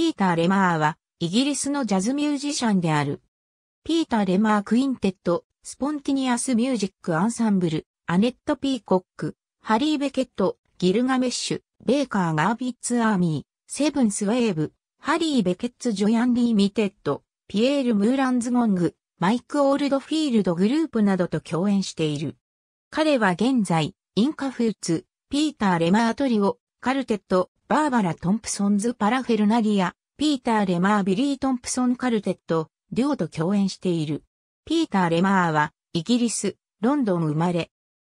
ピーター・レマーは、イギリスのジャズミュージシャンである。ピーター・レマー・クインテット、スポンティニアス・ミュージック・アンサンブル、アネット・ピーコック、ハリー・ベケット、ギルガメッシュ、ベーカー・ガービッツ・アーミー、セブンス・ウェーブ、ハリー・ベケッツ・ジョヤン・リー・ミテッド、ピエール・ムーランズ・ゴング、マイク・オールドフィールド・グループなどと共演している。彼は現在、インカフーツ、ピーター・レマートリオ、カルテット、バーバラ・トンプソンズ・パラフェルナリア、ピーター・レマー・ビリー・トンプソン・カルテット、デュオと共演している。ピーター・レマーは、イギリス、ロンドン生まれ。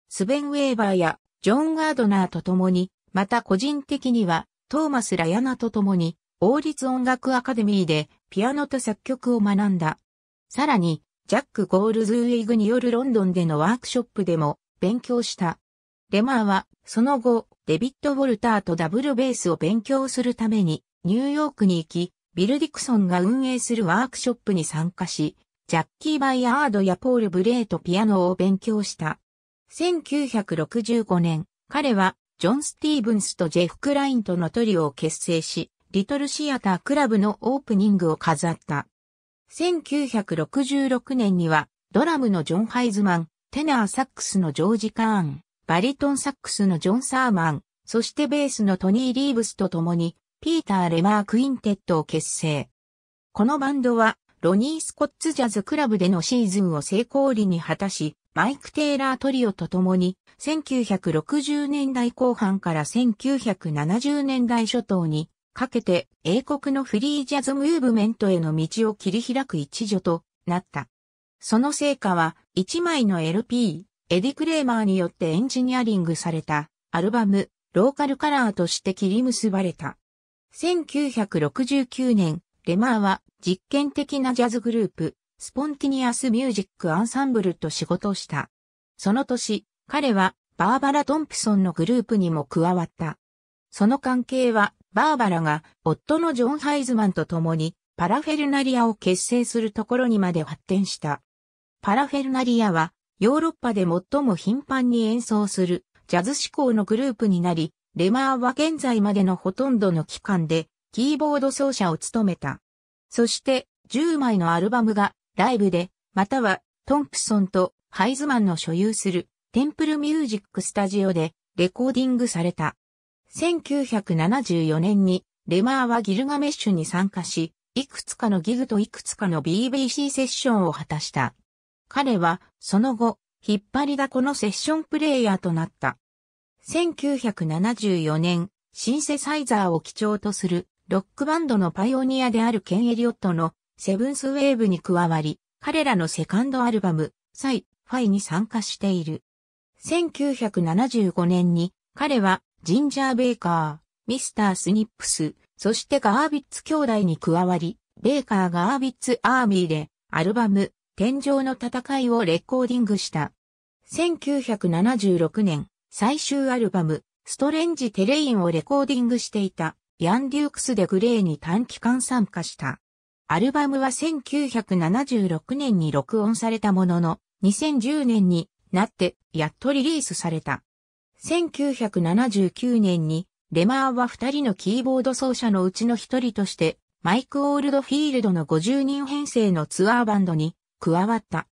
スベン・ウェーバーや、ジョン・ガードナーと共に、また個人的には、トーマス・ラヤナと共に、王立音楽アカデミーで、ピアノと作曲を学んだ。さらに、ジャック・ゴールズウィーグによるロンドンでのワークショップでも勉強した。レマーは、その後、デビッド・ウォルターとダブルベースを勉強するために、ニューヨークに行き、ビル・ディクソンが運営するワークショップに参加し、ジャッキー・バイアードやポール・ブレイとピアノを勉強した。1965年、彼は、ジョン・スティーブンスとジェフ・クラインとのトリオを結成し、リトルシアタークラブのオープニングを飾った。1966年には、ドラムのジョン・ハイズマン、テナーサックスのジョージ・カーン、バリトンサックスのジョン・サーマン、そしてベースのトニー・リーブスと共に、ピーター・レマー・クインテッドを結成。このバンドは、ロニー・スコッツ・ジャズ・クラブでのシーズンを成功裏に果たし、マイク・テイラー・トリオと共に、1960年代後半から1970年代初頭に、かけて英国のフリージャズムーブメントへの道を切り開く一助となった。その成果は、一枚の LP、エディ・クレーマーによってエンジニアリングされたアルバムローカルカラーとして切り結ばれた。1969年、レマーは実験的なジャズグループ、スポンティニアス・ミュージック・アンサンブルと仕事をした。その年、彼はバーバラ・トンプソンのグループにも加わった。その関係は、バーバラが夫のジョン・ハイズマンと共にパラフェルナリアを結成するところにまで発展した。パラフェルナリアはヨーロッパで最も頻繁に演奏するジャズ志向のグループになり、レマーは現在までのほとんどの期間でキーボード奏者を務めた。そして10枚のアルバムがライブで、またはトンプソンとハイズマンの所有するテンプルミュージックスタジオでレコーディングされた。1974年にレマーはギルガメッシュに参加し、いくつかのギグといくつかの BBC セッションを果たした。彼は、その後、引っ張りだこのセッションプレイヤーとなった。1974年、シンセサイザーを基調とするロックバンドのパイオニアであるケン・エリオットのセブンスウェーブに加わり、彼らのセカンドアルバム、サイ・ファイに参加している。1975年に彼はジンジャー・ベイカー、ミスター・スニップス、そしてガービッツ兄弟に加わり、ベイカー・ガービッツ・アーミーでアルバム天井の戦いをレコーディングした。1976年、最終アルバム、ストレンジ・テレインをレコーディングしていた、ヤン・デュークス・でグレーに短期間参加した。アルバムは1976年に録音されたものの、2010年になってやっとリリースされた。1979年に、レマーは二人のキーボード奏者のうちの一人として、マイク・オールドフィールドの50人編成のツアーバンドに加わった。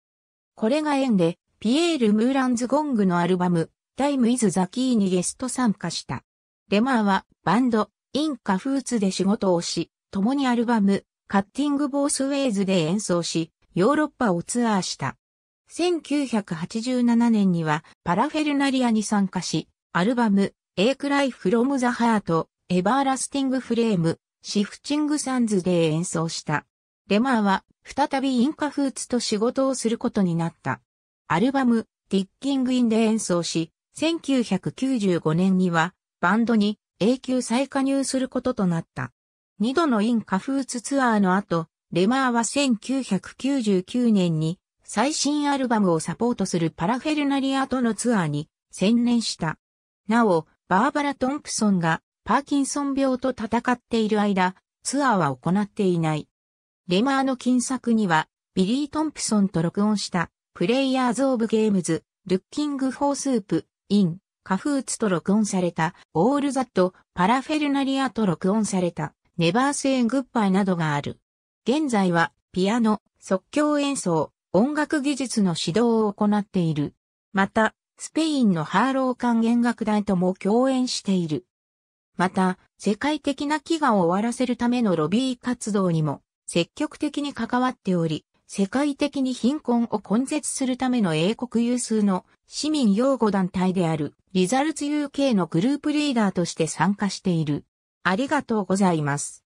これが縁で、ピエール・ムーランズ・ゴングのアルバム、タイム・イズ・ザ・キーにゲスト参加した。レマーは、バンド、インカ・フーツで仕事をし、共にアルバム、カッティング・ボース・ウェイズで演奏し、ヨーロッパをツアーした。1987年には、パラフェルナリアに参加し、アルバム、エークライ・フロム・ザ・ハート、エバーラスティング・フレーム、シフチング・サンズで演奏した。レマーは再びインカフーツと仕事をすることになった。アルバム、ティッキングインで演奏し、1995年にはバンドに永久再加入することとなった。二度のインカフーツツアーの後、レマーは1999年に最新アルバムをサポートするパラフェルナリアとのツアーに専念した。なお、バーバラ・トンプソンがパーキンソン病と戦っている間、ツアーは行っていない。レマーの金作には、ビリー・トンプソンと録音した、プレイヤーズ・オブ・ゲームズ、ルッキング・フォースープ、イン、カフーツと録音された、オール・ザット、パラフェルナリアと録音された、ネバー・セーン・グッバイなどがある。現在は、ピアノ、即興演奏、音楽技術の指導を行っている。また、スペインのハーロー管弦楽団とも共演している。また、世界的な飢餓を終わらせるためのロビー活動にも積極的に関わっており、世界的に貧困を根絶するための英国有数の市民擁護団体であるリザルツ UK のグループリーダーとして参加している。ありがとうございます。